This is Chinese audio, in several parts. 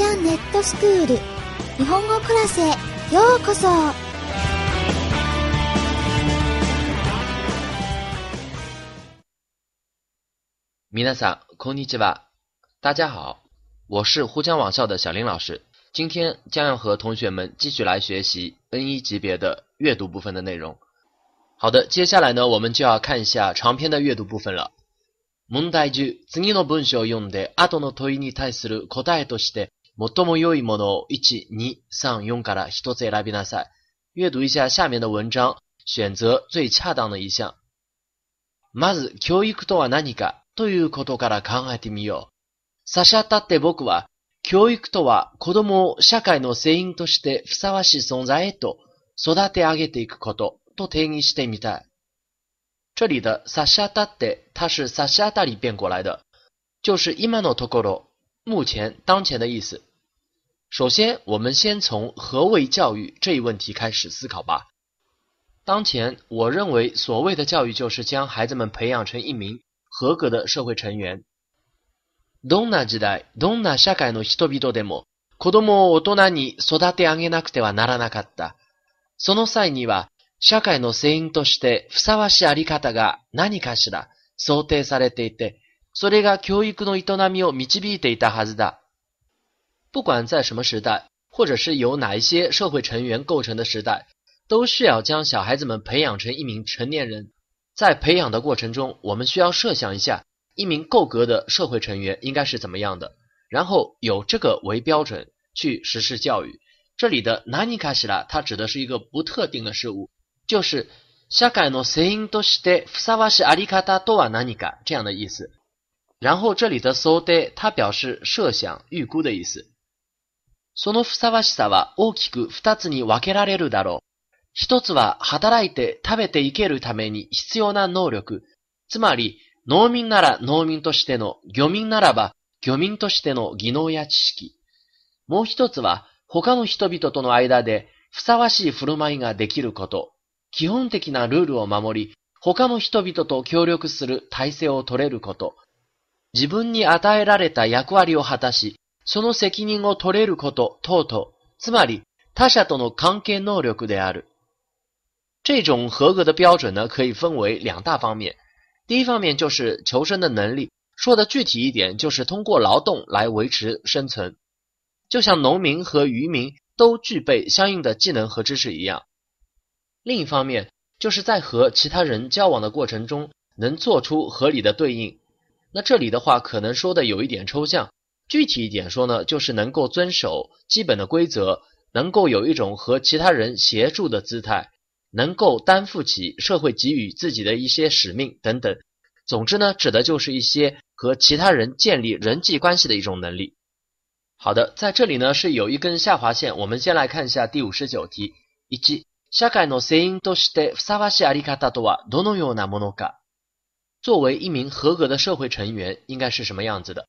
ネットスクール日本語クラスへようこそ皆さん、こんにちは。大家好，我是呼江网校的小林老师。今天将要和同学们继续来学习 N 1级别的阅读部分的内容。好的，接下来呢，我们就要看一下长篇的阅读部分了。問題10、次の文章を読んで、後の問いに対する答えとして、最も良いものを1、2、3、4から一つ選びなさい。阅读一下下面の文章，选择最恰当的一项。まず、教育とは何かということから考えてみよう。差し当たって僕は、教育とは子供を社会の成員としてふさわしい存在へと育て上げていくことと定義してみたい。这里的差し当たって，它是差し当たり变过来的，就是今のところ、目前、当前的意思。首先，我们先从何为教育这一问题开始思考吧。当前，我认为所谓的教育就是将孩子们培养成一名合格的社会成员。どんな時代、どんな社会の人々でも、子供を大人に育て上げなくてはならなかった。その際には、社会の成員としてふさわしいあり方が何かしら想定されていて、それが教育の営みを導いていたはずだ。不管在什么时代，或者是由哪一些社会成员构成的时代，都需要将小孩子们培养成一名成年人。在培养的过程中，我们需要设想一下一名够格的社会成员应该是怎么样的，然后有这个为标准去实施教育。这里的 nani k a s a 它指的是一个不特定的事物，就是 s a k a n o n 这样的意思。然后这里的 so de 它表示设想、预估的意思。そのふさわしさは大きく二つに分けられるだろう。一つは働いて食べていけるために必要な能力。つまり、農民なら農民としての、漁民ならば漁民としての技能や知識。もう一つは他の人々との間でふさわしい振る舞いができること。基本的なルールを守り、他の人々と協力する体制を取れること。自分に与えられた役割を果たし、その責任を取れること、とと、つまり他者との関係能力である。这种合格的标准呢，可以分为两大方面。第一方面就是求生的能力，说的具体一点，就是通过劳动来维持生存，就像农民和渔民都具备相应的技能和知识一样。另一方面，就是在和其他人交往的过程中，能做出合理的对应。那这里的话，可能说的有一点抽象。具体一点说呢，就是能够遵守基本的规则，能够有一种和其他人协助的姿态，能够担负起社会给予自己的一些使命等等。总之呢，指的就是一些和其他人建立人际关系的一种能力。好的，在这里呢是有一根下划线，我们先来看一下第五十九题，以及下のシーとしてサバシアリカダドワドノヨナモノガ。作为一名合格的社会成员，应该是什么样子的？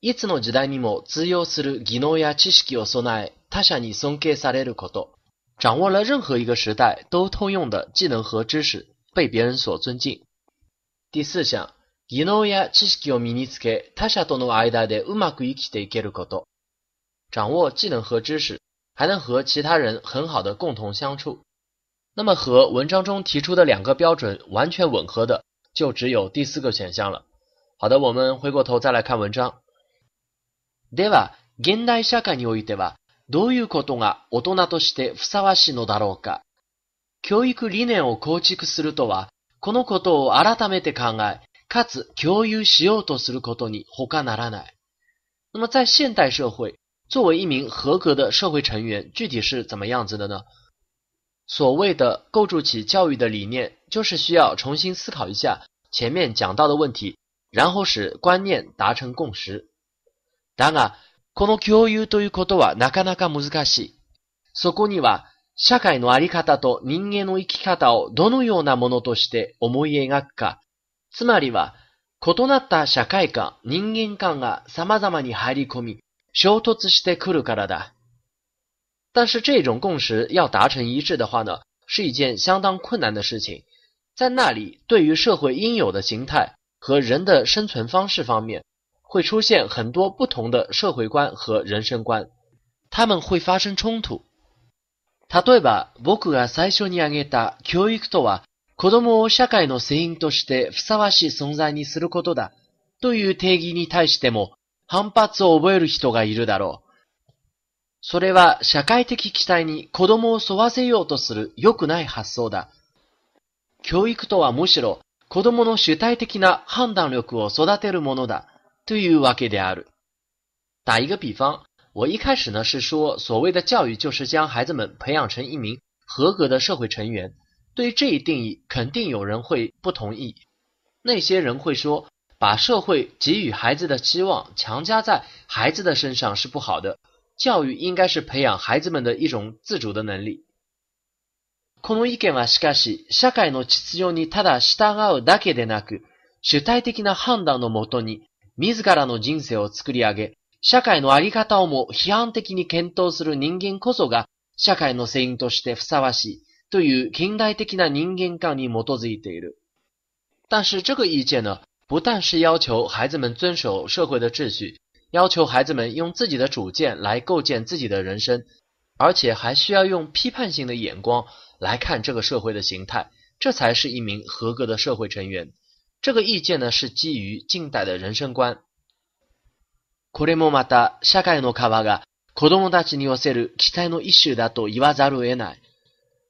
いつの時代にも通用する技能や知識を備え、他者に尊敬されること。掌握了任何一个时代都通用的技能和知识，被别人所尊敬。第四项、技能や知識を身につけ、他者との間でうまく生きてけること。掌握技能和知识，还能和其他人很好的共同相处。那么和文章中提出的两个标准完全吻合的，就只有第四个选项了。好的，我们回过头再来看文章。では、現代社会においては、どういうことが大人としてふさわしいのだろうか。教育理念を構築するとは、このことを改めて考え、かつ共有しようとすることに他ならない。那么在现代社会，作为一名合格的社会成员，具体是怎么样子的呢？所谓的构筑起教育的理念，就是需要重新思考一下前面讲到的问题，然后使观念达成共识。だが、この共有ということはなかなか難しい。そこには、社会のあり方と人間の生き方をどのようなものとして思い描くか、つまりは、異なった社会観、人間観が様々に入り込み、衝突してくるからだ。但是这种共识要达成一致的话呢，是一件相当困難的事情。在那里，对于社会应有的形态和人的生存方式方面，会出现很多不同的社会观和人生观，他们会发生冲突。例えば、僕が最初に挙げた教育とは、子供を社会の船員としてふさわしい存在にすることだという定義に対しても反発を覚える人がいるだろう。それは社会的期待に子供を沿わせようとする良くない発想だ。教育とはむしろ子供の主体的な判断力を育てるものだ。いうわけである。打一个比方，我一开始呢是说，所谓的教育就是将孩子们培养成一名合格的社会成员。对这一定义，肯定有人会不同意。那些人会说，把社会给予孩子的期望强加在孩子的身上是不好的。教育应该是培养孩子们的一种自主的能力。この意見はしかし社会の秩序にただ従うだけでなく、主体的な判断のもとに。自らの人生を作り上げ、社会のあり方をも批判的に検討する人間こそが、社会の聖員としてふさわしいという近代的な人間観に基づいている。但是这个意见呢，不但是要求孩子们遵守社会的秩序，要求孩子们用自己的主见来构建自己的人生，而且还需要用批判性的眼光来看这个社会的形态，这才是一名合格的社会成员。这个意见呢是基于近代的人生观。これもまた、社会の側が子供たちに寄せる期待の一種だと言わざるを得ない。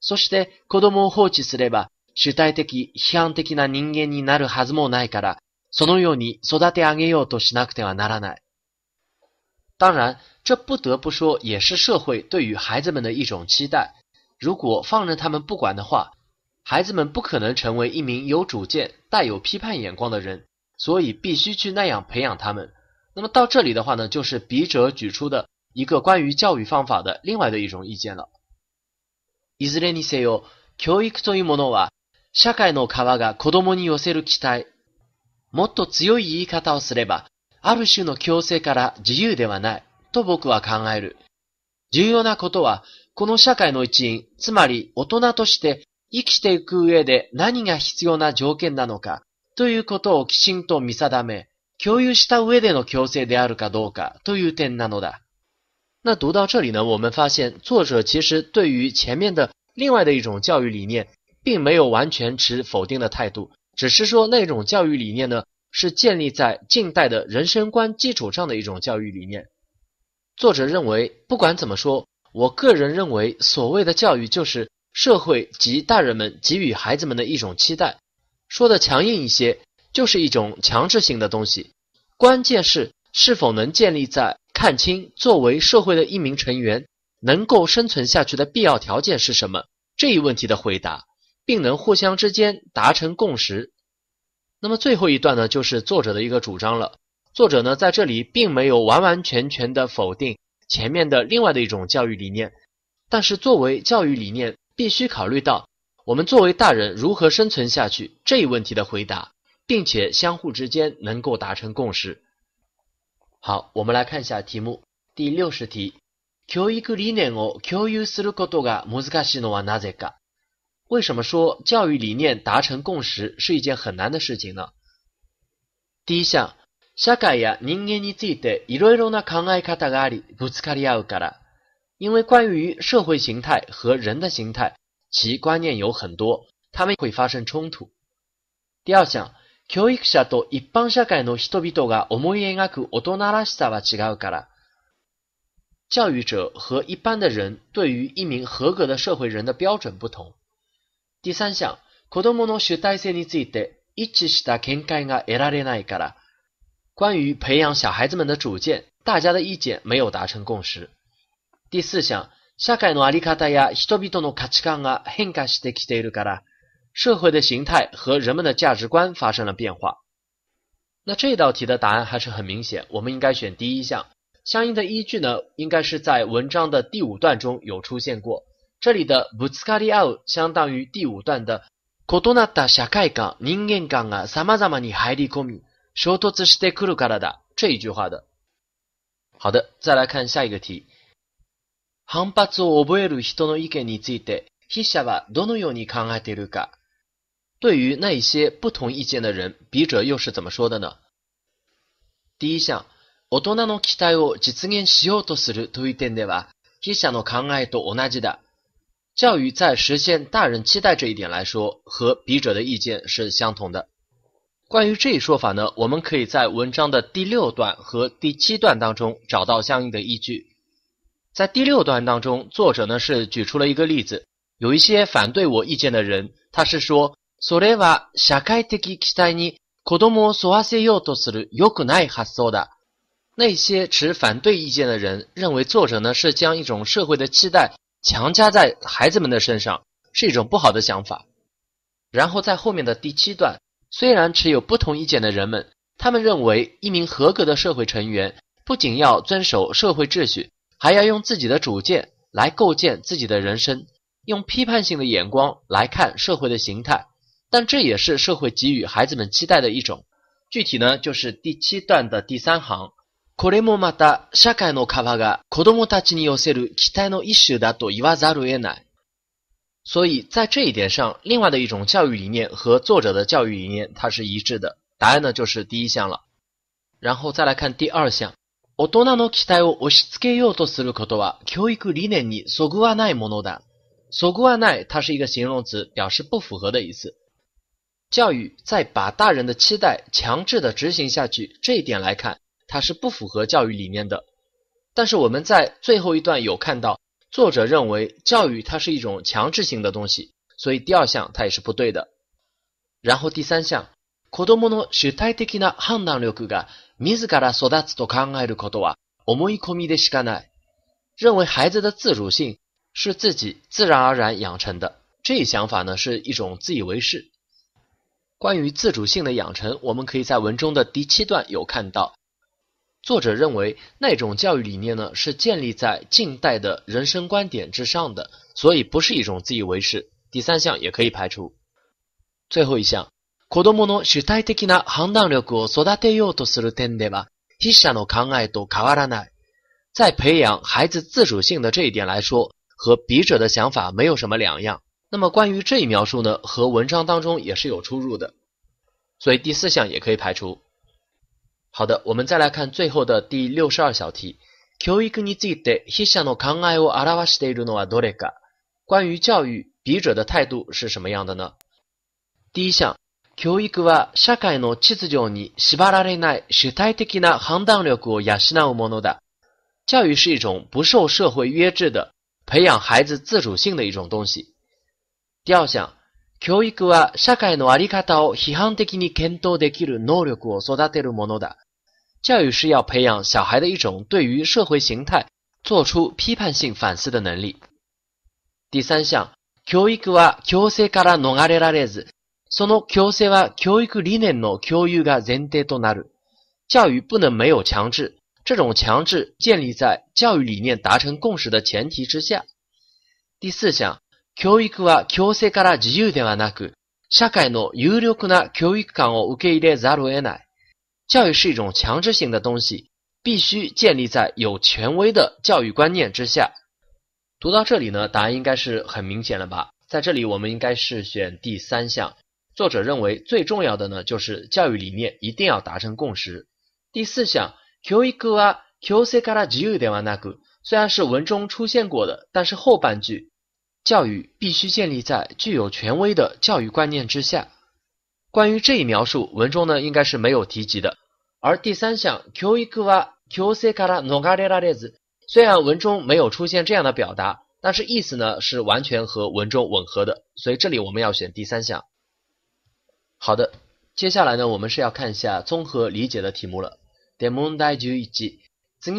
そして子供を放置すれば主体的、批判的な人間になるはずもないから、そのように育て上げようとしなくてはならない。当然，这不得不说也是社会对于孩子们的一种期待。如果放任他们不管的话，孩子们不可能成为一名有主见、带有批判眼光的人，所以必须去那样培养他们。那么到这里的话呢，就是笔者举出的一个关于教育方法的另外的一种意见了。いずれにせよ、教育というものは、社会の川が子供に寄せる期待。もっと強い言い方をすれば、ある種の強制から自由ではない、と僕は考える。重要なことは、この社会の一員、つまり大人として生きていく上で何が必要な条件なのかということをきちんと見定め、共有した上での共生であるかどうかという点なのだ。那读到这里呢，我们发现作者其实对于前面的另外的一种教育理念，并没有完全持否定的态度，只是说那种教育理念呢，是建立在近代的人生观基础上的一种教育理念。作者认为，不管怎么说，我个人认为，所谓的教育就是。社会及大人们给予孩子们的一种期待，说的强硬一些，就是一种强制性的东西。关键是是否能建立在看清作为社会的一名成员能够生存下去的必要条件是什么这一问题的回答，并能互相之间达成共识。那么最后一段呢，就是作者的一个主张了。作者呢在这里并没有完完全全的否定前面的另外的一种教育理念，但是作为教育理念。必须考虑到我们作为大人如何生存下去这一问题的回答，并且相互之间能够达成共识。好，我们来看一下题目。第六十题，教育理念を共有することが難しいのはなぜか？为什么说教育理念达成共识是一件很难的事情呢？第一项，人間にいいろいろな考え方がありぶつかり合うから。因为关于社会形态和人的形态，其观念有很多，他们会发生冲突。第二项，教育者和一般的人对于一名合格的社会人的标准不同。第三项，关于培养小孩子们的主见，大家的意见没有达成共识。第四项，社会的形态和人们的价值观发生了变化。那这道题的答案还是很明显，我们应该选第一项。相应的依据呢，应该是在文章的第五段中有出现过。这里的ブツカリアウ相当于第五段的コトナタ社会が人間がさまざまなに入り込み、衝突してくるからだ这一句话的。好的，再来看下一个题。反発を覚える人の意見について、筆者はどのように考えているか。对于那一些不同意見的人，筆者又是怎么说的呢？第一项、大人の期待を実現しようとするという点では、筆者の考えと同じだ。教育在实现大人期待这一点来说，和笔者的意见是相同的。关于这一说法呢，我们可以在文章的第六段和第七段当中找到相应的依据。在第六段当中，作者呢是举出了一个例子，有一些反对我意见的人，他是说那些持反对意见的人认为作者呢是将一种社会的期待强加在孩子们的身上，是一种不好的想法。然后在后面的第七段，虽然持有不同意见的人们，他们认为一名合格的社会成员不仅要遵守社会秩序。还要用自己的主见来构建自己的人生，用批判性的眼光来看社会的形态，但这也是社会给予孩子们期待的一种。具体呢，就是第七段的第三行。所以在这一点上，另外的一种教育理念和作者的教育理念它是一致的。答案呢，就是第一项了。然后再来看第二项。大人押し付けようとすることは、教育理念的。不符合教育理念的。不符合教育理念的。不符合教育理念的。不符合教育理念的。不符合教育理念的。不符合教育理念的。不符合教育理念的。不符合教育理念的。不符合教育理念一不符合教育理念的。不符合教育理是的。不符合教育理念的。不符合教育理念的。不符合教育理念的。不符合教育理念的。不符合教育理念米斯卡拉说：“达兹多康埃鲁可多啊，我们伊可米的斯干奈认为孩子的自主性是自己自然而然养成的。这一想法呢，是一种自以为是。关于自主性的养成，我们可以在文中的第七段有看到。作者认为那种教育理念呢，是建立在近代的人生观点之上的，所以不是一种自以为是。第三项也可以排除。最后一项。”子供の主体的な判断力を育てようとする点では、筆者の考えと変わらない。在培养孩子自主性的这一点来说，和笔者的想法没有什么两样。那么关于这一描述呢，和文章当中也是有出入的，所以第四项也可以排除。好的，我们再来看最后的第六十二小题。关于教育，笔者的态度是什么样的呢？第一项。教育は社会の秩序に縛られない主体的な判断力を養うものだ。教育是一种不受社会约制的、培養孩子自主性的一种东西。第二项、教育は社会の在り方を批判的に検討できる能力を育てるものだ。教育是要培养小孩的一种对于社会形态做出批判性反思的能力。第三项、教育は強制から逃れられず、その強制は教育理念の共有が前提となる。教育不能没有强制，这种强制建立在教育理念达成共识的前提之下。第四项、教育は強制から自由ではなく、社会の有力な教育観を受け入れざるを得ない。教育是一种强制性的东西，必须建立在有权威的教育观念之下。读到这里呢，答案应该是很明显了吧？在这里，我们应该是选第三项。作者认为最重要的呢，就是教育理念一定要达成共识。第四项，虽然，是文中出现过的，但是后半句，教育必须建立在具有权威的教育观念之下。关于这一描述，文中呢应该是没有提及的。而第三项，虽然文中没有出现这样的表达，但是意思呢是完全和文中吻合的，所以这里我们要选第三项。好的，接下来呢，我们是要看一下综合理解的题目了。对，蒙代就一次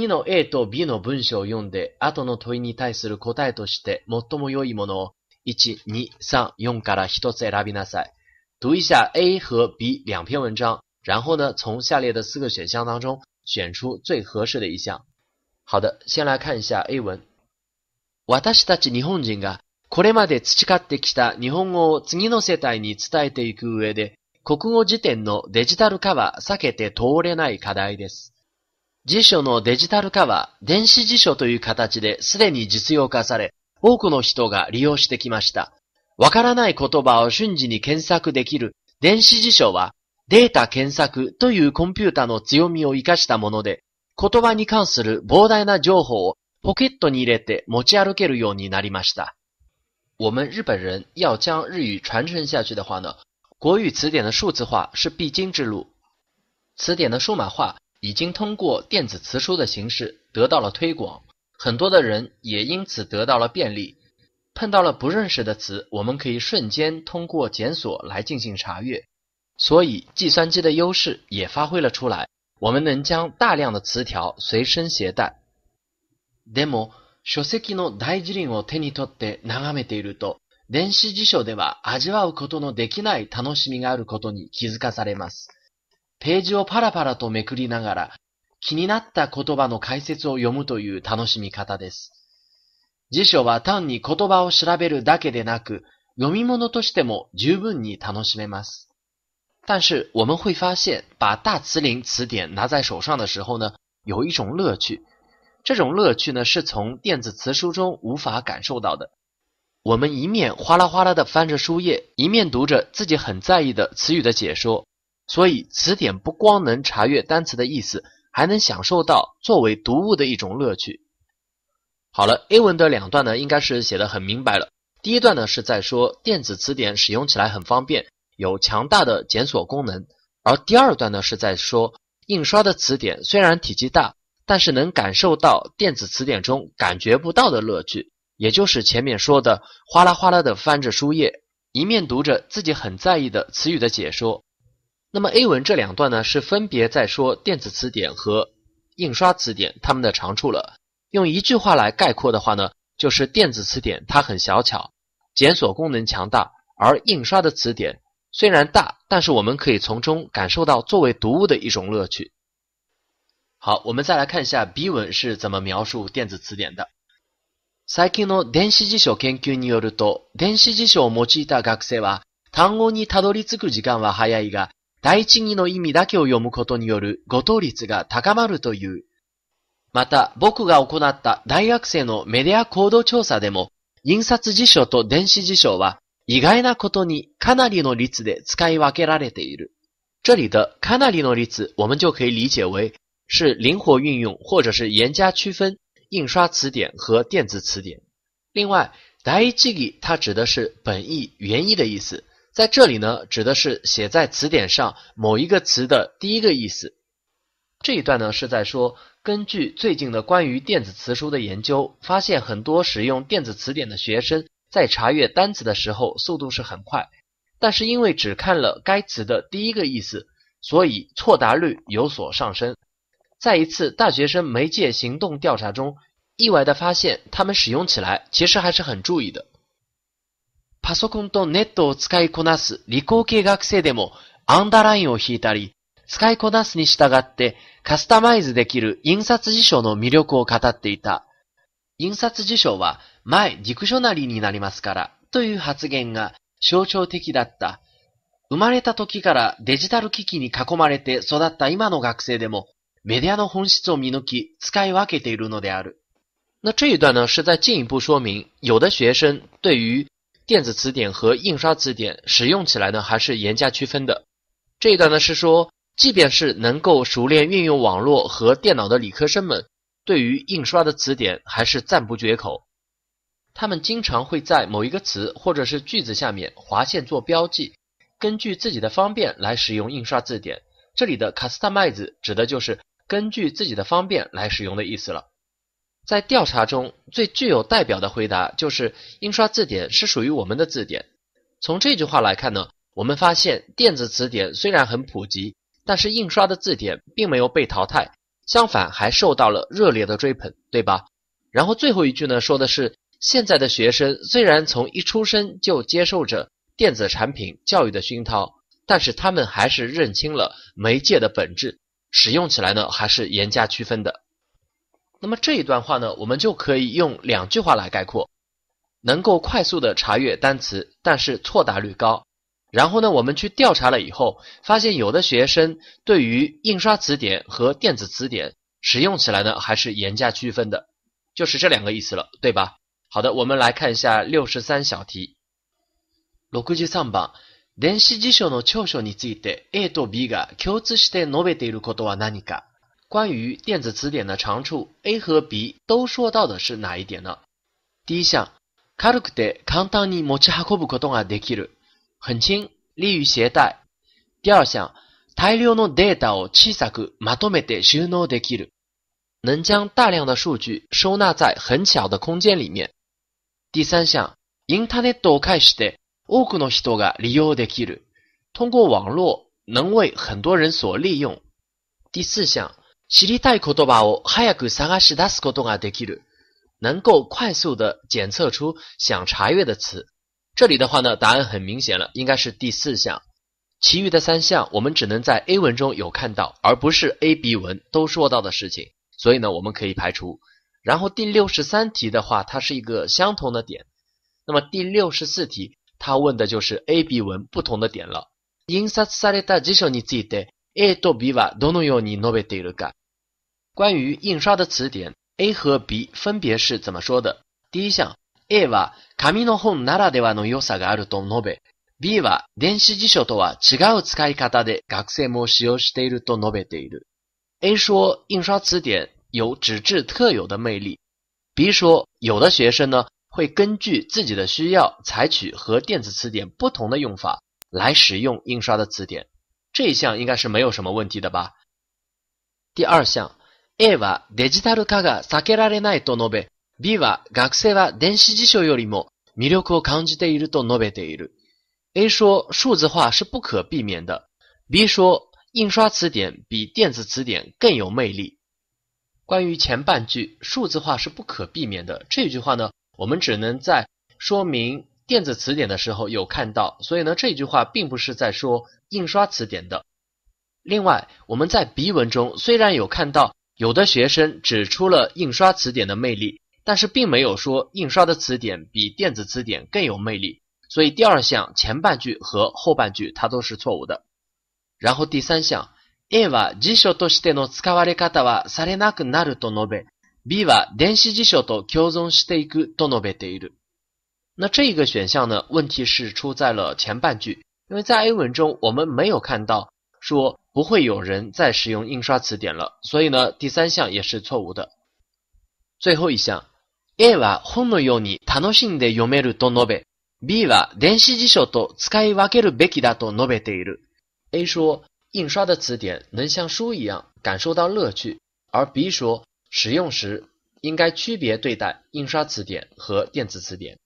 の A と B の文章用で、後の問いに対する答えとして最も良いものを1、2、3、4から一つ選びなさい。读一下 A 和 B 两篇文章，然后呢，从下列的四个选项当中选出最合适的一项。好的，先来看一下 A 文。私たち日本人がこれまで培ってきた日本語を次の世代に伝えていく上で、国語辞典のデジタル化は避けて通れない課題です。辞書のデジタル化は電子辞書という形ですでに実用化され、多くの人が利用してきました。わからない言葉を瞬時に検索できる電子辞書はデータ検索というコンピュータの強みを活かしたもので、言葉に関する膨大な情報をポケットに入れて持ち歩けるようになりました。我们日本人要将日语传承下去的话呢，国语词典的数字化是必经之路。词典的数码化已经通过电子词书的形式得到了推广，很多的人也因此得到了便利。碰到了不认识的词，我们可以瞬间通过检索来进行查阅，所以计算机的优势也发挥了出来。我们能将大量的词条随身携带。demo 書籍の大辞林を手に取って眺めていると、電子辞書では味わうことのできない楽しみがあることに気づかされます。ページをパラパラとめくりながら、気になった言葉の解説を読むという楽しみ方です。辞書は単に言葉を調べるだけでなく、読み物としても十分に楽しめます。但是我们会发现，把大辞林词典拿在手上的时候呢，有一种乐趣，这种乐趣呢，是从电子词书中无法感受到的。我们一面哗啦哗啦地翻着书页，一面读着自己很在意的词语的解说。所以，词典不光能查阅单词的意思，还能享受到作为读物的一种乐趣。好了，A 文的两段呢，应该是写得很明白了。第一段呢，是在说电子词典使用起来很方便，有强大的检索功能；而第二段呢，是在说印刷的词典虽然体积大。但是能感受到电子词典中感觉不到的乐趣，也就是前面说的哗啦哗啦地翻着书页，一面读着自己很在意的词语的解说。那么 A 文这两段呢，是分别在说电子词典和印刷词典它们的长处了。用一句话来概括的话呢，就是电子词典它很小巧，检索功能强大；而印刷的词典虽然大，但是我们可以从中感受到作为读物的一种乐趣。好，我们再来看一下 B 文是怎么描述电子词典的。最近の電子辞書研究によると、電子辞書を用いた学生は、単語にたどり着く時間は早いが、第一義の意味だけを読むことによる誤答率が高まるという。また、僕が行った大学生のメディア行動調査でも、印刷辞書と電子辞書は、意外なことにかなりの率で使い分けられている。这里的かなりの率，我们就可以理解为是灵活运用，或者是严加区分印刷词典和电子词典。另外，达意 g 里它指的是本意、原意的意思，在这里呢指的是写在词典上某一个词的第一个意思。这一段呢是在说，根据最近的关于电子词书的研究，发现很多使用电子词典的学生在查阅单词的时候速度是很快，但是因为只看了该词的第一个意思，所以错答率有所上升。在一次大学生媒介行动调查中，意外的发现他们使用起来其实还是很注意的。パソコンとネットを使いこなす理工系学生でもアンダーラインを引いたり、使いこなすに従ってカスタマイズできる印刷辞書の魅力を語っていた。印刷辞書は前ディクショナリーになりますからという発言が象徴的だった。生まれた時からデジタル機器に囲まれて育った今の学生でも那这一段呢，是在进一步说明，有的学生对于电子词典和印刷词典使用起来呢，还是严加区分的。这一段呢是说，即便是能够熟练运用网络和电脑的理科生们，对于印刷的词典还是赞不绝口。他们经常会在某一个词或者是句子下面划线做标记，根据自己的方便来使用印刷字典。这里的 s 卡斯特麦子指的就是。根据自己的方便来使用的意思了。在调查中最具有代表的回答就是：印刷字典是属于我们的字典。从这句话来看呢，我们发现电子词典虽然很普及，但是印刷的字典并没有被淘汰，相反还受到了热烈的追捧，对吧？然后最后一句呢，说的是现在的学生虽然从一出生就接受着电子产品教育的熏陶，但是他们还是认清了媒介的本质。使用起来呢，还是严加区分的。那么这一段话呢，我们就可以用两句话来概括：能够快速的查阅单词，但是错答率高。然后呢，我们去调查了以后，发现有的学生对于印刷词典和电子词典使用起来呢，还是严加区分的，就是这两个意思了，对吧？好的，我们来看一下六十三小题。六十三番。電子辞書の長所について A と B が共通して述べていることは何か关于电子词典的长处，A 和 B 都说到的是哪一点呢？第一项，軽くて簡単に持ち運ぶことができる，很轻，利于携帯。第二项，大量のデータを小さくまとめて収納できる，能将大量的数据收納在很小的空间里面。第三项，インターネットを介して多くの人が利用できる。通过网络能为很多人所利用。第四项，すぐに代口ドを早くさし出すことができる。能够快速的检测出想查阅的词。这里的话呢，答案很明显了，应该是第四项。其余的三项我们只能在 A 文中有看到，而不是 A、B 文都说到的事情，所以呢，我们可以排除。然后第六十三题的话，它是一个相同的点。那么第六十四题。他问的就是 A、B 文不同的点了。印刷された辞書について A と B はどのように述べているか？关于印刷的词典 A 和 B 分别是怎么说的？第一项 A は紙の本ならではの良さがあると述べ、B は電子辞書とは違う使い方で学生も使用していると述べている。A 说印刷词典有纸质特有的魅力，B 说有的学生呢会根据自己的需要，采取和电子词典不同的用法来使用印刷的词典，这一项应该是没有什么问题的吧。The second, A はデジタル化が避けられないと述べ B は学生は電子辞書よりもミルコ感じていると述べている。A 说数字化是不可避免的，B 说印刷词典比电子词典更有魅力。关于前半句数字化是不可避免的这句话呢？我们只能在说明电子词典的时候有看到，所以呢，这句话并不是在说印刷词典的。另外，我们在笔文中虽然有看到有的学生指出了印刷词典的魅力，但是并没有说印刷的词典比电子词典更有魅力。所以第二项前半句和后半句它都是错误的。然后第三项，a ワ辞書としての使われ方はされなくなると述べ。B 吧，電子字書と教宗していくと述べている。那这一个选项呢？问题是出在了前半句，因为在英文中我们没有看到说不会有人再使用印刷词典了，所以呢，第三项也是错误的。最后一项，A 吧，本のように楽しんで読めると述べ。B 吧，電子字書と使い分けるべきだと述べている。A 说，印刷的词典能像书一样感受到乐趣，而 B 说。使用时应该区别对待印刷词典和电子词典。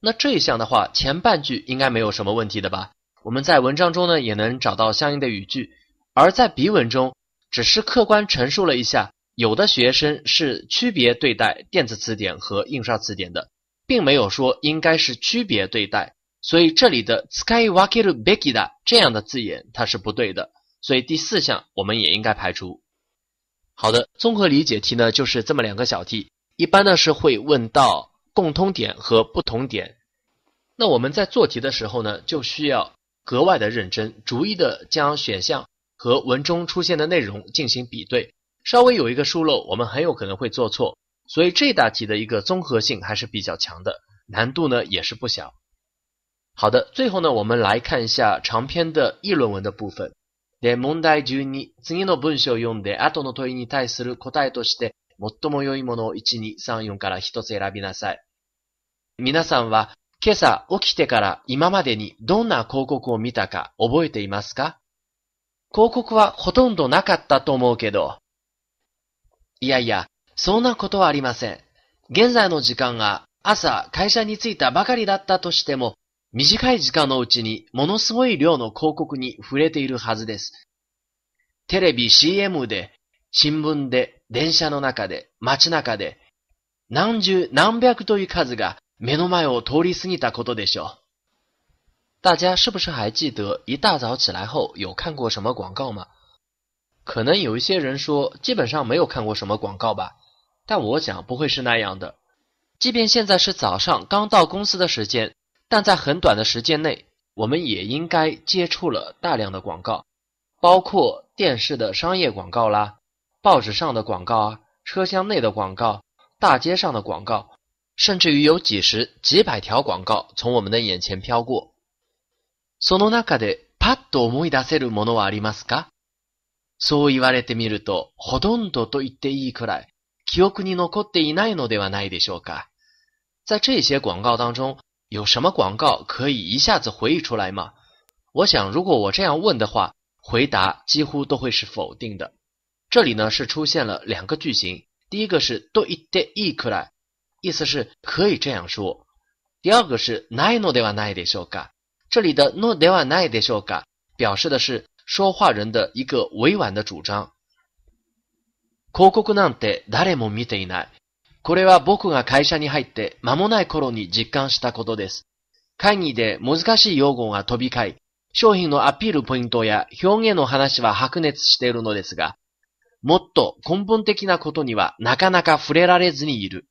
那这一项的话，前半句应该没有什么问题的吧？我们在文章中呢也能找到相应的语句，而在笔文中只是客观陈述了一下，有的学生是区别对待电子词典和印刷词典的，并没有说应该是区别对待。所以这里的 “skywalked bigida” 这样的字眼它是不对的，所以第四项我们也应该排除。好的，综合理解题呢，就是这么两个小题，一般呢是会问到共通点和不同点。那我们在做题的时候呢，就需要格外的认真，逐一的将选项和文中出现的内容进行比对，稍微有一个疏漏，我们很有可能会做错。所以这道题的一个综合性还是比较强的，难度呢也是不小。好的，最后呢，我们来看一下长篇的议论文的部分。で、問題12、次の文章を読んで、後の問いに対する答えとして、最も良いものを1、2、3、4から1つ選びなさい。皆さんは、今朝起きてから今までにどんな広告を見たか覚えていますか広告はほとんどなかったと思うけど。いやいや、そんなことはありません。現在の時間が朝会社に着いたばかりだったとしても、短い時間のうちにものすごい量の広告に触れているはずです。テレビ CM で、新聞で、電車の中で、街中で、何十何百という数が目の前を通り過ぎたことでしょう。大家是不是还记得一大早起来后有看过什么广告吗？可能有一些人说基本上没有看过什么广告吧，但我想不会是那样的。即便现在是早上刚到公司的时间，但在很短的时间内，我们也应该接触了大量的广告，包括电视的商业广告啦、报纸上的广告啊、车厢内的广告、大街上的广告，甚至于有几十、几百条广告从我们的眼前飘过。その中でパッと思い出せるものはありますか？そう言われてみると、ほとんどと言っていいくらい記憶に残っていないのではないでしょうか？在这些广告当中。有什么广告可以一下子回忆出来吗？我想，如果我这样问的话，回答几乎都会是否定的。这里呢是出现了两个句型，第一个是多一点一克来，意思是可以这样说；第二个是ないのではないでしょうか。这里的ないのではないでしょうか表示的是说话人的一个委婉的主张。広告なんて誰も見ていない。これは僕が会社に入って間もない頃に実感したことです。会議で難しい用語が飛び交い、商品のアピールポイントや表現の話は白熱しているのですが、もっと根本的なことにはなかなか触れられずにいる。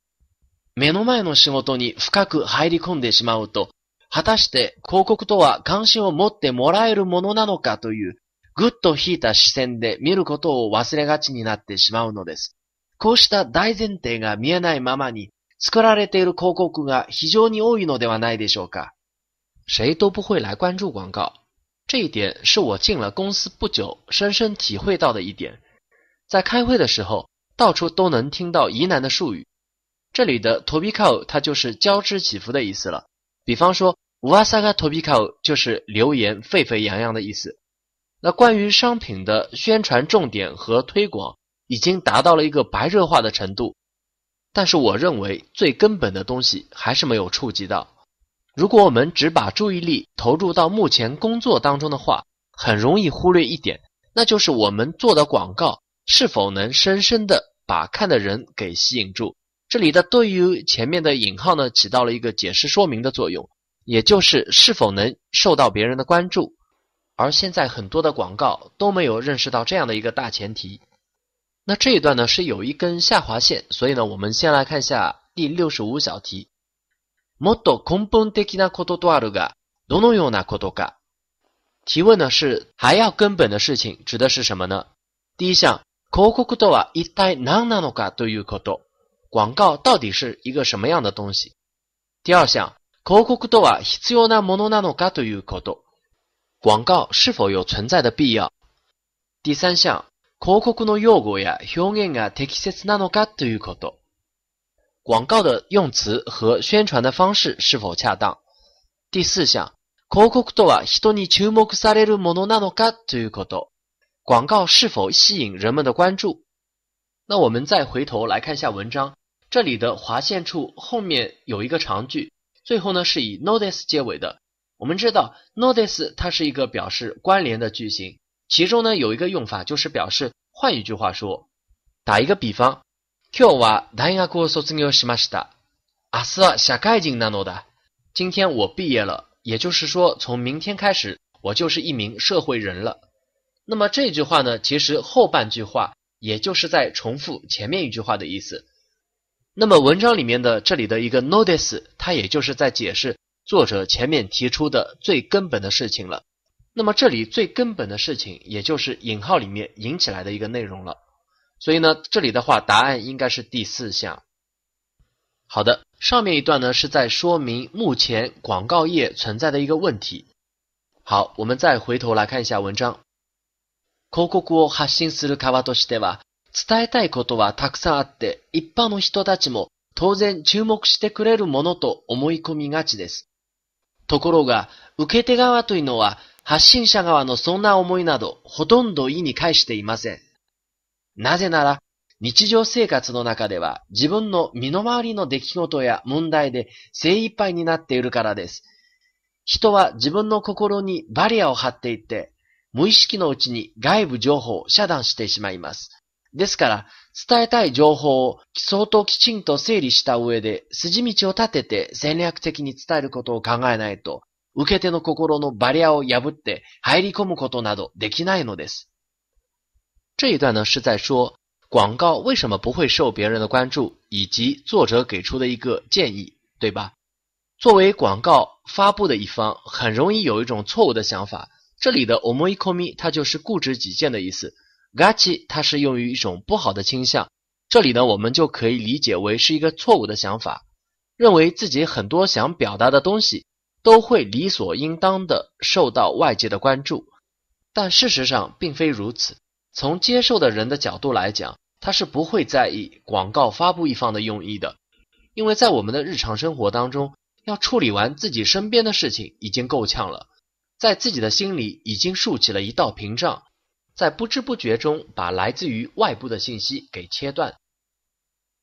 目の前の仕事に深く入り込んでしまうと、果たして広告とは関心を持ってもらえるものなのかという、ぐっと引いた視線で見ることを忘れがちになってしまうのです。こうした大前提が見えないままに作られている広告が非常に多いのではないでしょうか？谁都不会来关注广告，这一点是我进了公司不久深深体会到的一点。在开会的时候，到处都能听到疑难的术语。这里的“トピカル”它就是交织起伏的意思了。比方说“噂がトピカル”就是流言沸沸扬扬的意思。那关于商品的宣传重点和推广。已经达到了一个白热化的程度，但是我认为最根本的东西还是没有触及到。如果我们只把注意力投入到目前工作当中的话，很容易忽略一点，那就是我们做的广告是否能深深的把看的人给吸引住。这里的对于前面的引号呢，起到了一个解释说明的作用，也就是是否能受到别人的关注。而现在很多的广告都没有认识到这样的一个大前提。那这一段呢是有一根下划线，所以呢，我们先来看一下第六十五小题。提问呢是还要根本的事情指的是什么呢？第一项，广告到底是一个什么样的东西？第二项，广告是否有存在的必要？第三项。广告的用词和宣传的方式是否恰当？第四项，广告是否吸引人们的关注？那我们再回头来看一下文章，这里的划线处后面有一个长句，最后呢是以 notice 结尾的。我们知道 notice 它是一个表示关联的句型。其中呢，有一个用法就是表示，换一句话说，打一个比方，今日は大学卒業しました。明日 n a n なの a 今天我毕业了，也就是说，从明天开始，我就是一名社会人了。那么这句话呢，其实后半句话，也就是在重复前面一句话的意思。那么文章里面的这里的一个 notice，它也就是在解释作者前面提出的最根本的事情了。那么这里最根本的事情，也就是引号里面引起来的一个内容了。所以呢，这里的话，答案应该是第四项。好的，上面一段呢是在说明目前广告业存在的一个问题。好，我们再回头来看一下文章。広告を発信する側としては、伝えたいことはたくさんあって、一般の人たちも当然注目してくれるものと思い込みがちです。ところが、受け手側というのは、発信者側のそんな思いなどほとんど意に介していません。なぜなら、日常生活の中では自分の身の回りの出来事や問題で精一杯になっているからです。人は自分の心にバリアを張っていって、無意識のうちに外部情報を遮断してしまいます。ですから、伝えたい情報を相当きちんと整理した上で筋道を立てて戦略的に伝えることを考えないと、受け手の心のバリアを破って入り込むことなどできないのです。这一段呢是在说广告为什么不会受别人的关注，以及作者给出的一个建议，对吧？作为广告发布的一方，很容易有一种错误的想法。这里的「omoikomi 它就是固执己见的意思。「h i 它是用于一种不好的倾向。这里呢，我们就可以理解为是一个错误的想法，认为自己很多想表达的东西。都会理所应当的受到外界的关注，但事实上并非如此。从接受的人的角度来讲，他是不会在意广告发布一方的用意的，因为在我们的日常生活当中，要处理完自己身边的事情已经够呛了，在自己的心里已经竖起了一道屏障，在不知不觉中把来自于外部的信息给切断。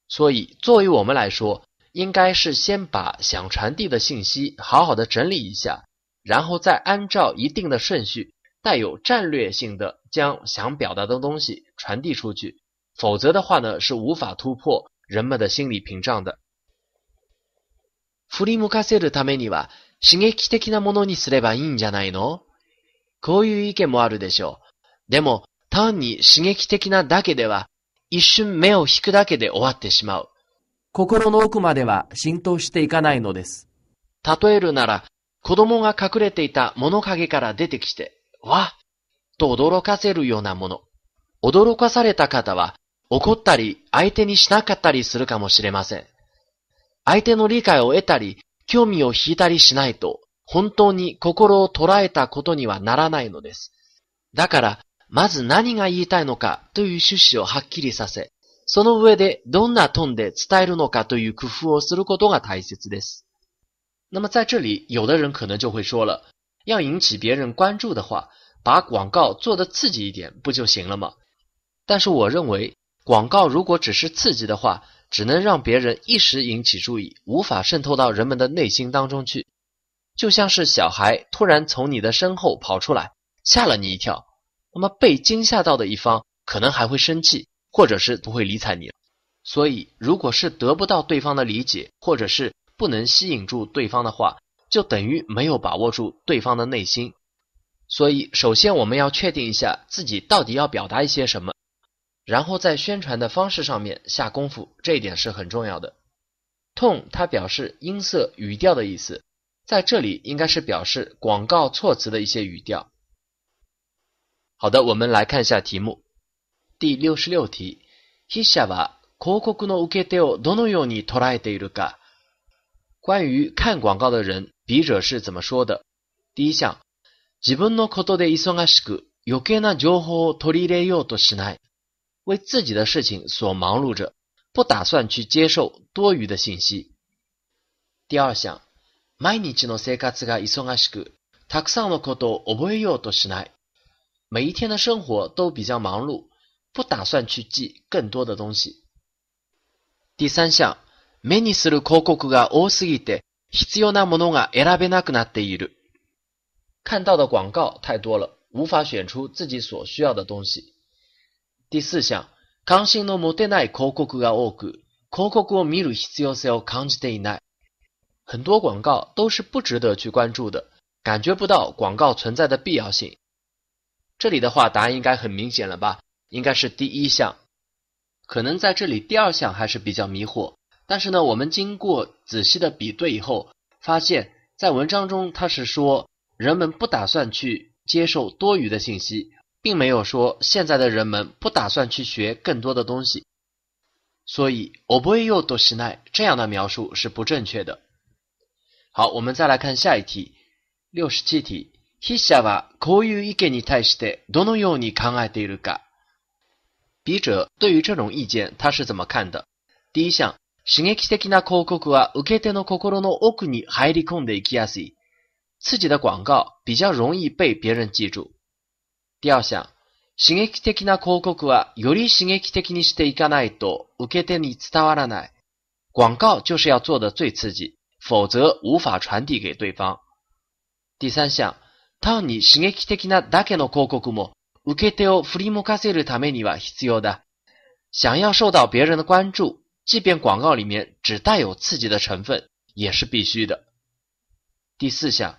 所以，作为我们来说，应该是先把想传递的信息好好的整理一下，然后再按照一定的顺序，带有战略性的将想表达的东西传递出去。否则的话呢，是无法突破人们的心理屏障的。振り向かせるためには刺激的なものにすればいいんじゃないの？こういう意見もあるでしょう。でも単に刺激的なだけでは一瞬目を引くだけで終わってしまう。心の奥までは浸透していかないのです。例えるなら、子供が隠れていた物陰から出てきて、わっと驚かせるようなもの。驚かされた方は、怒ったり相手にしなかったりするかもしれません。相手の理解を得たり、興味を引いたりしないと、本当に心を捉えたことにはならないのです。だから、まず何が言いたいのかという趣旨をはっきりさせ、その上でどんなト o n e で伝えるのか、いう工夫をすることが大切です。那么在这里，有的人可能就会说了：要引起别人关注的话，把广告做得刺激一点不就行了吗？但是我认为，广告如果只是刺激的话，只能让别人一时引起注意，无法渗透到人们的内心当中去。就像是小孩突然从你的身后跑出来，吓了你一跳，那么被惊吓到的一方可能还会生气。或者是不会理睬你，所以如果是得不到对方的理解，或者是不能吸引住对方的话，就等于没有把握住对方的内心。所以，首先我们要确定一下自己到底要表达一些什么，然后在宣传的方式上面下功夫，这一点是很重要的。tone 它表示音色、语调的意思，在这里应该是表示广告措辞的一些语调。好的，我们来看一下题目。第六十六题。筆者は広告の受け手をどのように捉えているか。关于看广告的人，笔者是怎么说的？第一项，自分のことで忙しく、余計な情報を取り入れようとしない，为自己的事情所忙碌着，不打算去接受多余的信息。第二项、毎日の生活が忙しく、たくさんのことを覚えようとしない。每一天的生活都比较忙碌，不打算去记更多的东西。第三项，目にする広告が多すぎて必要なものが選びなくないている。看到的广告太多了，无法选出自己所需要的东西。第四项，関心の持てない広告が多く広告を見る必要性を感じていない。很多广告都是不值得去关注的，感觉不到广告存在的必要性。这里的话，答案应该很明显了吧？应该是第一项，可能在这里第二项还是比较迷惑。但是呢，我们经过仔细的比对以后，发现，在文章中他是说人们不打算去接受多余的信息，并没有说现在的人们不打算去学更多的东西，所以“我不会よ多と奈这样的描述是不正确的。好，我们再来看下一题。六十七题：筆者はこういう意見に対してどのように考えているか？笔者对于这种意见他是怎么看的？第一项、刺激的な広告は受け手の心の奥に入り込んでいきやすい。刺激的广告比较容易被别人记住。第二项、刺激的な広告はより刺激的にしていかないと受け手に伝わらない。广告就是要做的最刺激，否则无法传递给对方。第三项、単に刺激的なだけの広告も受け手を振り向かせるためには必要だ。想要受到别人的关注，即便广告里面只带有刺激的成分，也是必须的。第四项，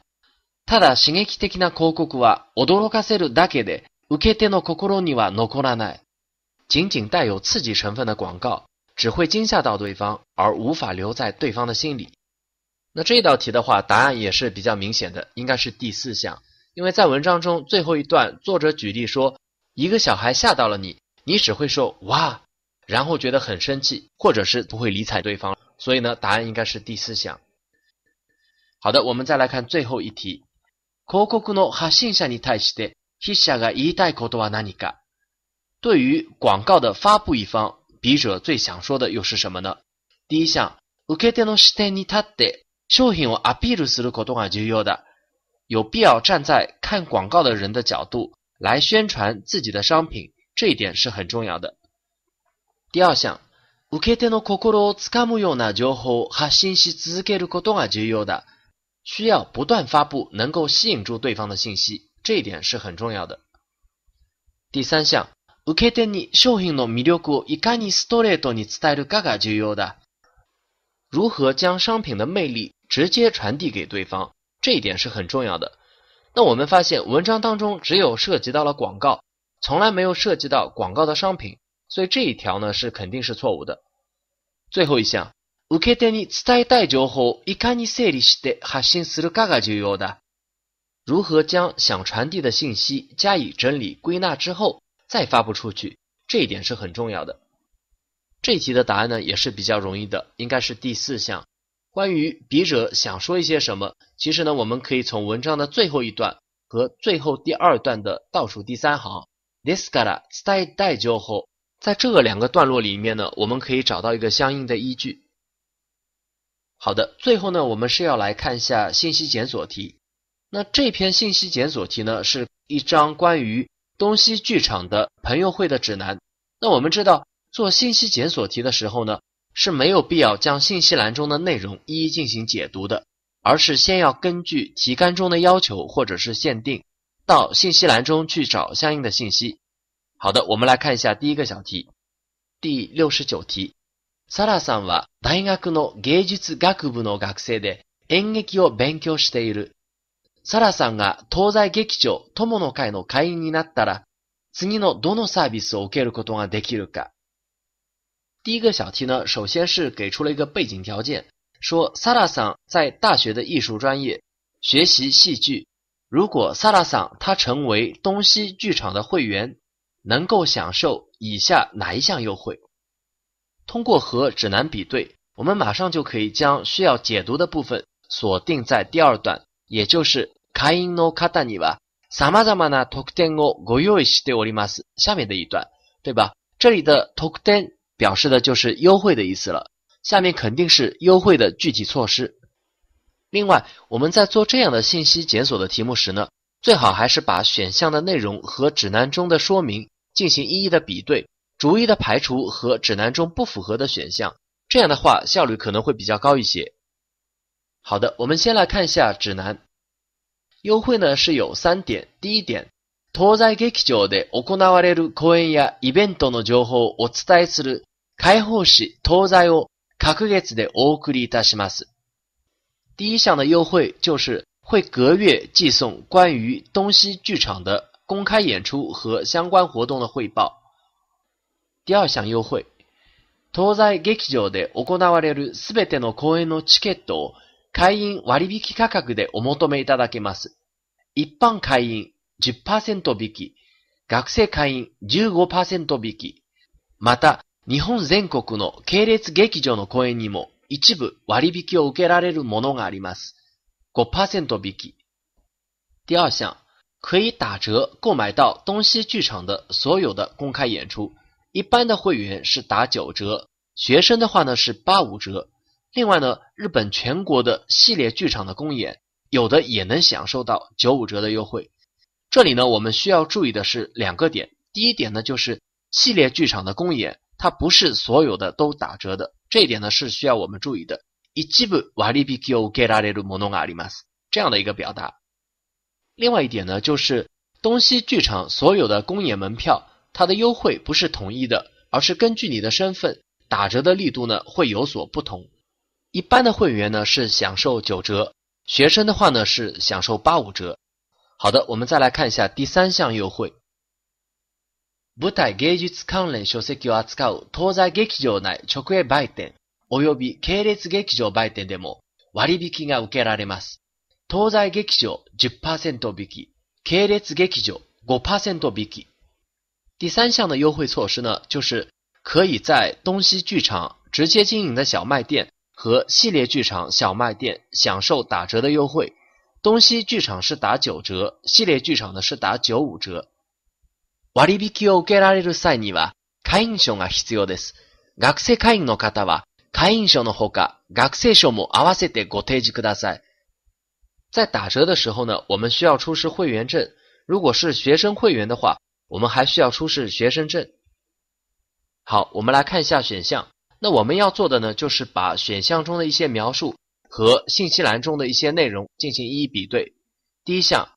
ただ刺激的な広告は驚かせるだけで受け手の心には残らない。仅仅带有刺激成分的广告，只会惊吓到对方，而无法留在对方的心里。那这道题的话，答案也是比较明显的，应该是第四项。因为在文章中最后一段，作者举例说，一个小孩吓到了你，你只会说“哇”，然后觉得很生气，或者是不会理睬对方。所以呢，答案应该是第四项。好的，我们再来看最后一题。对于广告的发布一方，笔者最想说的又是什么呢？第一项，商品をアピールすることが重要だ。有必要站在看广告的人的角度来宣传自己的商品，这一点是很重要的。第二项，需要不断发布能够吸引住对方的信息，这一点是很重要的。第三项，如何将商品的魅力直接传递给对方？这一点是很重要的。那我们发现文章当中只有涉及到了广告，从来没有涉及到广告的商品，所以这一条呢是肯定是错误的。最后一项，如何将想传递的信息加以整理归纳之后再发布出去，这一点是很重要的。这一题的答案呢也是比较容易的，应该是第四项。关于笔者想说一些什么，其实呢，我们可以从文章的最后一段和最后第二段的倒数第三行，this g u a s t a y d i h e r 后，在这两个段落里面呢，我们可以找到一个相应的依据。好的，最后呢，我们是要来看一下信息检索题。那这篇信息检索题呢，是一张关于东西剧场的朋友会的指南。那我们知道做信息检索题的时候呢，是没有必要将信息栏中的内容一一进行解读的，而是先要根据题干中的要求或者是限定，到信息栏中去找相应的信息。好的，我们来看一下第一个小题，第六十九题。サラさんは大学の芸術学部の学生で演劇を勉強している。サラさんが東在劇場友の会の会員になったら、次のどのサービスを受けることができるか？第一个小题呢，首先是给出了一个背景条件，说萨拉桑在大学的艺术专业学习戏剧。如果萨拉桑他成为东西剧场的会员，能够享受以下哪一项优惠？通过和指南比对，我们马上就可以将需要解读的部分锁定在第二段，也就是 “kaino kata ni w samazama na t o k e n o g o y o i de o i m a s 下面的一段，对吧？这里的 t o k e n 表示的就是优惠的意思了。下面肯定是优惠的具体措施。另外，我们在做这样的信息检索的题目时呢，最好还是把选项的内容和指南中的说明进行一一的比对，逐一的排除和指南中不符合的选项。这样的话，效率可能会比较高一些。好的，我们先来看一下指南。优惠呢是有三点，第一点。東西劇場で行われる公演やイベントの情報をお伝えする開放誌東西を各月でお送りいたします。第一项的优惠就是会隔月寄送关于东西剧场的公开演出和相关活动的汇报。第二项优惠、東西劇場で行われるすべての公演のチケットを会員割引価格でお求めいただけます。一般会員、10%引き、学生会員15%引き、また、日本全国の系列劇場の公演にも一部割引を受けられるものがあります。5%引き。第二项、可以打折购买到东西剧场的所有的公开演出。一般的会员是打九折，学生的话呢是八五折。另外呢，日本全国的系列剧场的公演，有的也能享受到九五折的优惠。这里呢，我们需要注意的是两个点。第一点呢，就是系列剧场的公演，它不是所有的都打折的，这一点呢是需要我们注意的。这样的一个表达。另外一点呢，就是东西剧场所有的公演门票，它的优惠不是统一的，而是根据你的身份，打折的力度呢会有所不同。一般的会员呢是享受九折，学生的话呢是享受八五折。好的，我们再来看一下第三项优惠。舞台芸術関連書籍を扱う東西劇場内直営売店及び系列劇場売店でも割引が受けられます。東西劇場10%引き、系列劇場5%引き。第三项の优惠措施呢，就是可以在東西剧场直接经营的小卖店和系列剧场小卖店享受打折的优惠。东西剧场是打九折，系列剧场呢是打九五折。会員証が必要です。学生会員の方は会員証のほか学生証も合わせてご提示ください。在打折的时候呢，我们需要出示会员证。如果是学生会员的话，我们还需要出示学生证。好，我们来看一下选项。那我们要做的呢，就是把选项中的一些描述。和信息栏中的一些内容进行一一比对。第一项，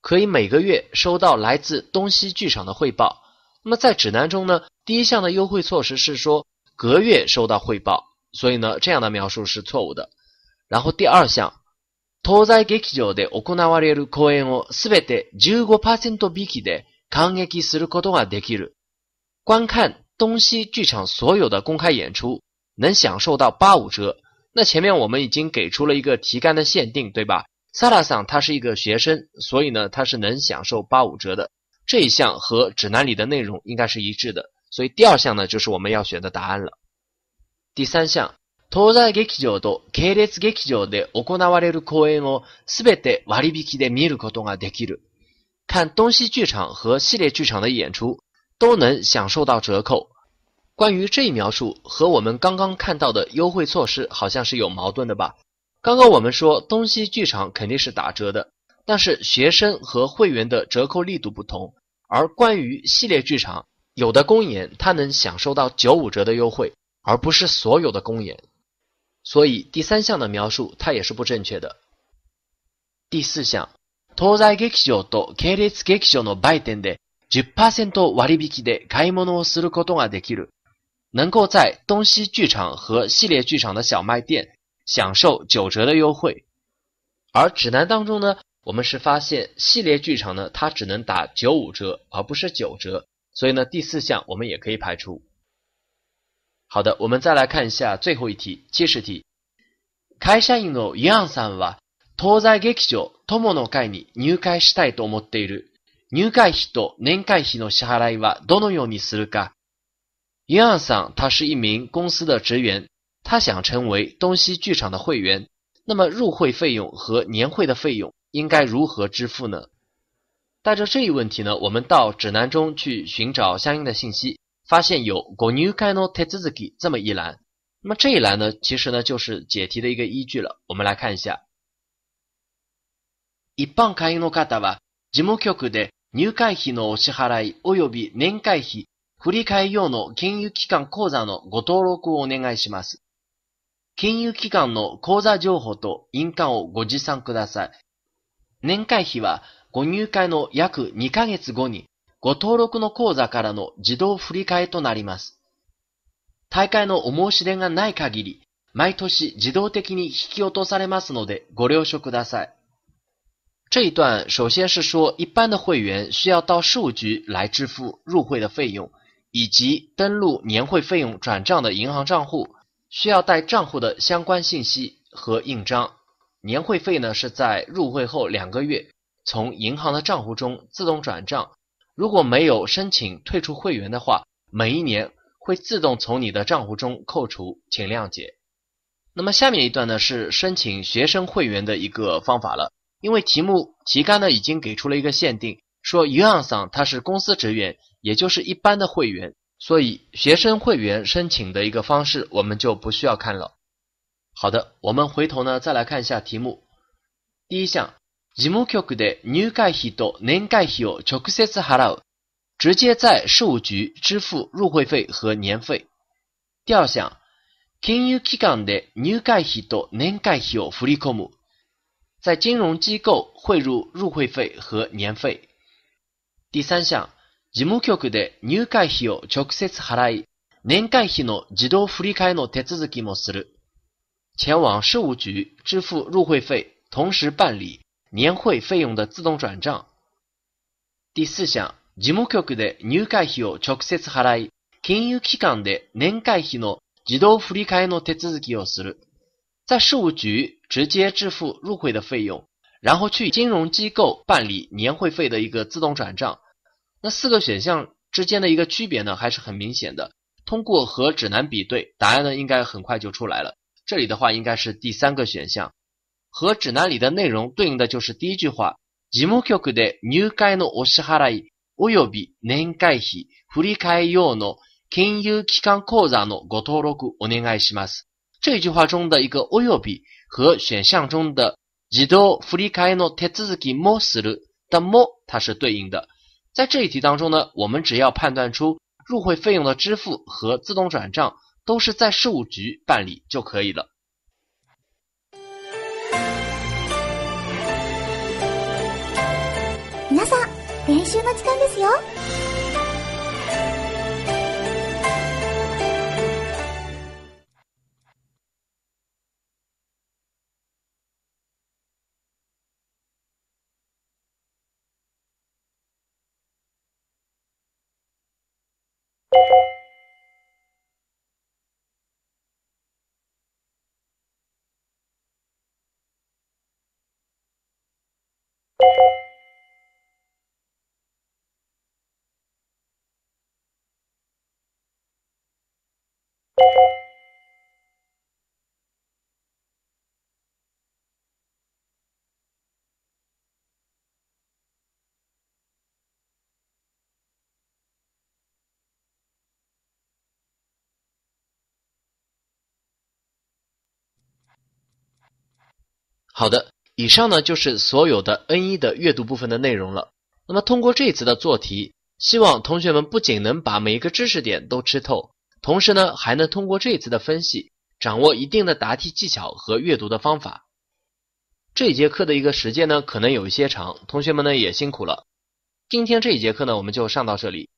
可以每个月收到来自东西剧场的汇报。那么在指南中呢，第一项的优惠措施是说隔月收到汇报，所以呢这样的描述是错误的。然后第二项，所有。观看东西剧场所有的公开演出，能享受到八五折。那前面我们已经给出了一个题干的限定，对吧？萨拉桑他是一个学生，所以呢，他是能享受八五折的。这一项和指南里的内容应该是一致的，所以第二项呢，就是我们要选的答案了。第三项，东京的许多开列的许多的行われる公演をすべて割引で見ることができる。看东西剧场和系列剧场的演出都能享受到折扣。关于这一描述和我们刚刚看到的优惠措施好像是有矛盾的吧？刚刚我们说东西剧场肯定是打折的，但是学生和会员的折扣力度不同。而关于系列剧场，有的公演它能享受到九五折的优惠，而不是所有的公演。所以第三项的描述它也是不正确的。第四项。东在劇場と系列劇場の売店で10%割引で買い物をすることができる。南港在东西剧场和系列剧场的小卖店享受九折的优惠。而指南当中呢，我们是发现系列剧场呢，它只能打九五折，而不是九折。所以呢，第四项我们也可以排除。好的，我们再来看一下最后一题，七十题。会社員のイアンさんは東西劇場友の会に入会したいと思っている。入会費と年会費の支払いはどのようにするか。Young さん、他是一名公司的职员，他想成为东西剧场的会员。那么入会费用和年会的费用应该如何支付呢？带着这一问题呢，我们到指南中去寻找相应的信息，发现有《Gnew Kanotetsuzuki》这么一栏。那么这一栏呢，其实呢就是解题的一个依据了。我们来看一下。一般会の方は、事務局で入会費のお支払い及び年会費、振り替え用の金融機関口座のご登録をお願いします。金融機関の口座情報と印鑑をご持参ください。年会費はご入会の約2ヶ月後にご登録の口座からの自動振り替えとなります。大会のお申し出がない限り、毎年自動的に引き落とされますのでご了承ください。这一段首先是说，一般的会员需要到税务局来支付入会的费用，以及登录年会费用转账的银行账户，需要带账户的相关信息和印章。年会费呢是在入会后两个月从银行的账户中自动转账，如果没有申请退出会员的话，每一年会自动从你的账户中扣除，请谅解。那么下面一段呢是申请学生会员的一个方法了。因为题目题干呢已经给出了一个限定，说 Young s n 他是公司职员，也就是一般的会员，所以学生会员申请的一个方式我们就不需要看了。好的，我们回头呢再来看一下题目。第一项，임무결구의뉴회비도년회비와적극세直接在事务局支付入会费和年费。第二项，금융기관의뉴회비도년회비와흐리込む。在金融机构汇入入会费和年费。第三项、事務局で入会費を直接払い、年会費の自動振り替えの手続きもする。前往事务局支付入会费，同时办理年会费用的自动转账。第四项、事務局で入会費を直接払い、金融機関で年会費の自動振り替えの手続きをする。在事务局直接支付入会的费用，然后去金融机构办理年会费的一个自动转账。那四个选项之间的一个区别呢，还是很明显的。通过和指南比对，答案呢应该很快就出来了。这里的话应该是第三个选项，和指南里的内容对应的就是第一句话：事務局で入会のお支払いおよび年会費振り替え用の金融機関口座のご登録お願いします。这一句话中的一个“および”。和选项中的 edo 福利カエノテツスキモスル的モ它是对应的，在这一题当中呢，我们只要判断出入会费用的支付和自动转账都是在事务局办理就可以了。皆さん、練習の時間ですよ。好的，以上呢就是所有的 N 一的阅读部分的内容了。那么通过这一次的做题，希望同学们不仅能把每一个知识点都吃透，同时呢，还能通过这一次的分析，掌握一定的答题技巧和阅读的方法。这一节课的一个时间呢，可能有一些长，同学们呢也辛苦了。今天这一节课呢，我们就上到这里。